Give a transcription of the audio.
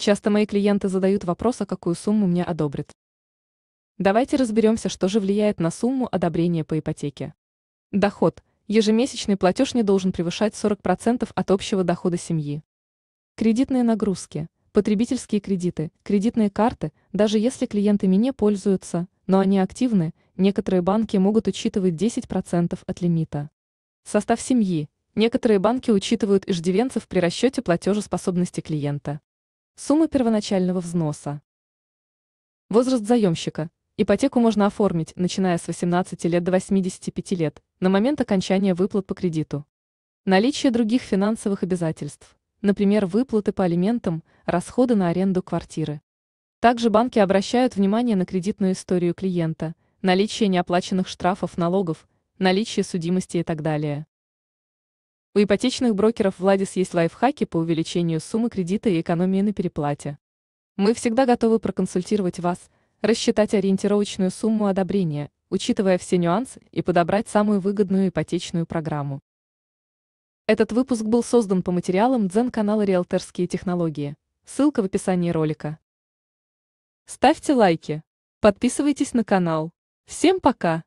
Часто мои клиенты задают вопрос, а какую сумму мне одобрит. Давайте разберемся, что же влияет на сумму одобрения по ипотеке. Доход. Ежемесячный платеж не должен превышать 40% от общего дохода семьи. Кредитные нагрузки. Потребительские кредиты, кредитные карты, даже если клиент ими не пользуются, но они активны, некоторые банки могут учитывать 10% от лимита. Состав семьи. Некоторые банки учитывают иждивенцев при расчете платежеспособности клиента. Сумма первоначального взноса. Возраст заемщика. Ипотеку можно оформить, начиная с 18 лет до 85 лет, на момент окончания выплат по кредиту. Наличие других финансовых обязательств, например, выплаты по алиментам, расходы на аренду квартиры. Также банки обращают внимание на кредитную историю клиента, наличие неоплаченных штрафов, налогов, наличие судимости и так далее. У ипотечных брокеров Владис есть лайфхаки по увеличению суммы кредита и экономии на переплате. Мы всегда готовы проконсультировать вас, рассчитать ориентировочную сумму одобрения, учитывая все нюансы и подобрать самую выгодную ипотечную программу. Этот выпуск был создан по материалам дзен-канала «Риэлторские технологии». Ссылка в описании ролика. Ставьте лайки. Подписывайтесь на канал. Всем пока!